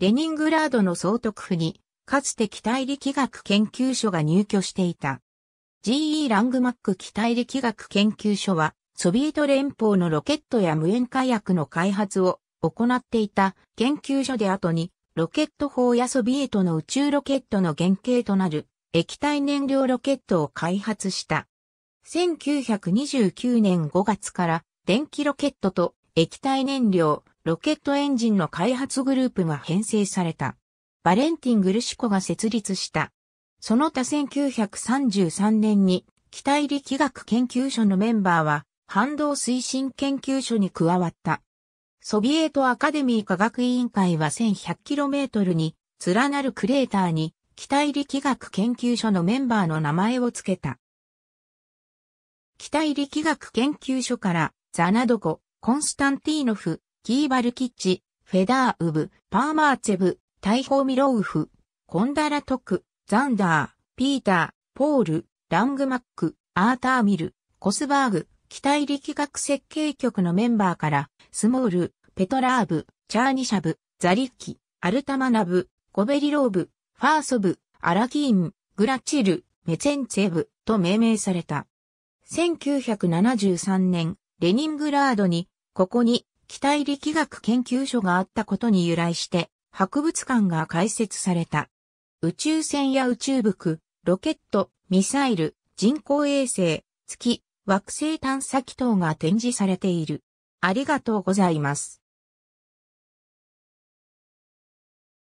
レニングラードの総督府に、かつて機体力学研究所が入居していた。GE ラングマック機体力学研究所は、ソビエト連邦のロケットや無塩火薬の開発を行っていた研究所で後に、ロケット砲やソビエトの宇宙ロケットの原型となる液体燃料ロケットを開発した。1929年5月から電気ロケットと液体燃料、ロケットエンジンの開発グループが編成された。バレンティン・グルシコが設立した。その他1933年に機体力学研究所のメンバーは反動推進研究所に加わった。ソビエトアカデミー科学委員会は 1100km に連なるクレーターに機体力学研究所のメンバーの名前を付けた。機体力学研究所からザナドコ、コンスタンティーノフ、キーバルキッチ、フェダーウブ、パーマーツェブ、タイホミロウフ、コンダラトク、ザンダー、ピーター、ポール、ラングマック、アーターミル、コスバーグ、機体力学設計局のメンバーから、スモール、ペトラーブ、チャーニシャブ、ザリッキ、アルタマナブ、ゴベリローブ、ファーソブ、アラキーン、グラチル、メツェンツェブと命名された。1973年、レニングラードに、ここに機体力学研究所があったことに由来して、博物館が開設された。宇宙船や宇宙服、ロケット、ミサイル、人工衛星、月、惑星探査機等が展示されている。ありがとうございます。